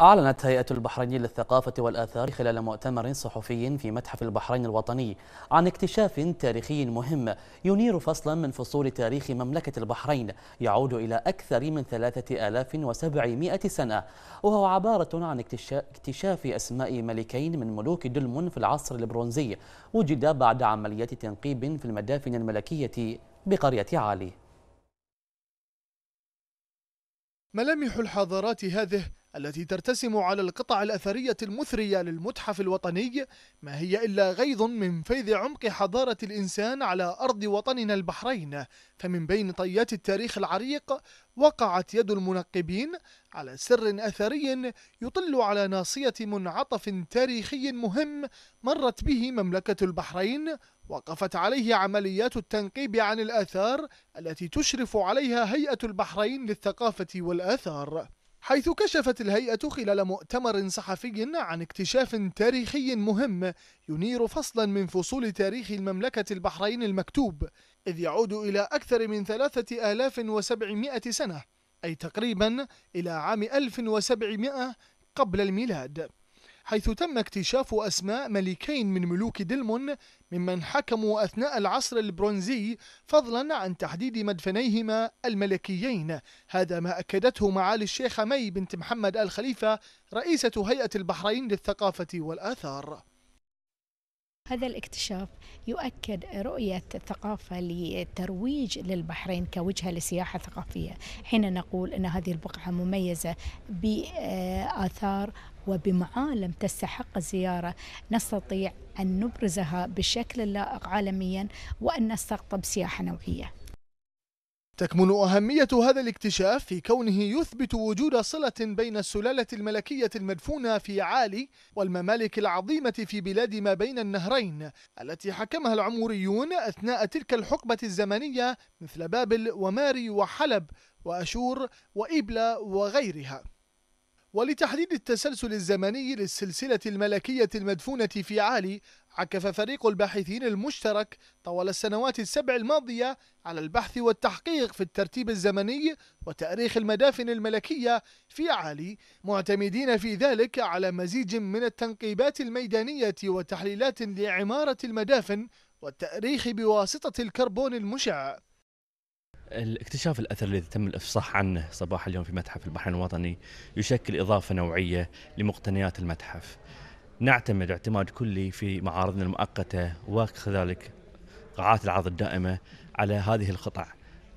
أعلنت هيئة البحرين للثقافة والآثار خلال مؤتمر صحفي في متحف البحرين الوطني عن اكتشاف تاريخي مهم ينير فصلا من فصول تاريخ مملكة البحرين يعود إلى أكثر من 3700 سنة وهو عبارة عن اكتشاف أسماء ملكين من ملوك دلمون في العصر البرونزي وجد بعد عمليات تنقيب في المدافن الملكية بقرية عالي ملامح الحضارات هذه التي ترتسم على القطع الأثرية المثرية للمتحف الوطني ما هي إلا غيظ من فيض عمق حضارة الإنسان على أرض وطننا البحرين فمن بين طيات التاريخ العريق وقعت يد المنقبين على سر أثري يطل على ناصية منعطف تاريخي مهم مرت به مملكة البحرين وقفت عليه عمليات التنقيب عن الآثار التي تشرف عليها هيئة البحرين للثقافة والآثار حيث كشفت الهيئة خلال مؤتمر صحفي عن اكتشاف تاريخي مهم ينير فصلا من فصول تاريخ المملكة البحرين المكتوب إذ يعود إلى أكثر من 3700 سنة أي تقريبا إلى عام 1700 قبل الميلاد حيث تم اكتشاف أسماء ملكين من ملوك دلمون ممن حكموا أثناء العصر البرونزي فضلا عن تحديد مدفنيهما الملكيين هذا ما أكدته معالي الشيخة مي بنت محمد آل خليفة رئيسة هيئة البحرين للثقافة والآثار هذا الاكتشاف يؤكد رؤية الثقافة للترويج للبحرين كوجهة لسياحة ثقافية حين نقول أن هذه البقعة مميزة بآثار وبمعالم تستحق الزيارة نستطيع أن نبرزها بشكل لائق عالميا وأن نستقطب سياحة نوعية تكمن أهمية هذا الاكتشاف في كونه يثبت وجود صلة بين السلالة الملكية المدفونة في عالي والممالك العظيمة في بلاد ما بين النهرين التي حكمها العموريون أثناء تلك الحقبة الزمنية مثل بابل وماري وحلب وأشور وإبلا وغيرها ولتحديد التسلسل الزمني للسلسلة الملكية المدفونة في عالي عكف فريق الباحثين المشترك طوال السنوات السبع الماضية على البحث والتحقيق في الترتيب الزمني وتأريخ المدافن الملكية في عالي معتمدين في ذلك على مزيج من التنقيبات الميدانية وتحليلات لعمارة المدافن والتأريخ بواسطة الكربون المشع الاكتشاف الاثر الذي تم الافصاح عنه صباح اليوم في متحف البحرين الوطني يشكل اضافه نوعيه لمقتنيات المتحف نعتمد اعتماد كلي في معارضنا المؤقته وكذلك قاعات العرض الدائمه على هذه القطع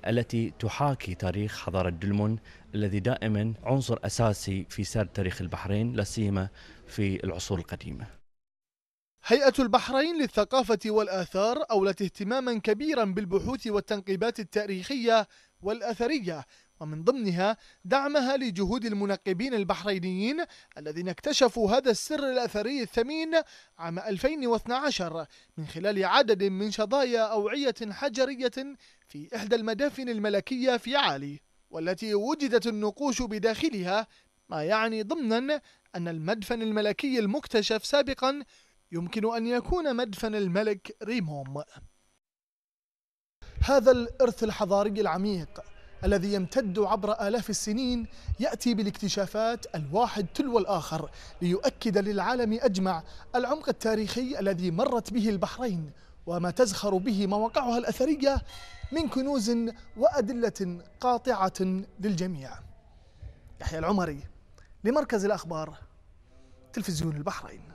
التي تحاكي تاريخ حضاره دلمون الذي دائما عنصر اساسي في سرد تاريخ البحرين لا سيما في العصور القديمه. هيئة البحرين للثقافة والآثار أولت اهتماما كبيرا بالبحوث والتنقيبات التاريخية والأثرية ومن ضمنها دعمها لجهود المنقبين البحرينيين الذين اكتشفوا هذا السر الأثري الثمين عام 2012 من خلال عدد من شظايا أوعية حجرية في إحدى المدافن الملكية في عالي والتي وجدت النقوش بداخلها ما يعني ضمنا أن المدفن الملكي المكتشف سابقا يمكن أن يكون مدفن الملك ريموم هذا الإرث الحضاري العميق الذي يمتد عبر آلاف السنين يأتي بالاكتشافات الواحد تلو الآخر ليؤكد للعالم أجمع العمق التاريخي الذي مرت به البحرين وما تزخر به مواقعها الأثرية من كنوز وأدلة قاطعة للجميع يحيى العمري لمركز الأخبار تلفزيون البحرين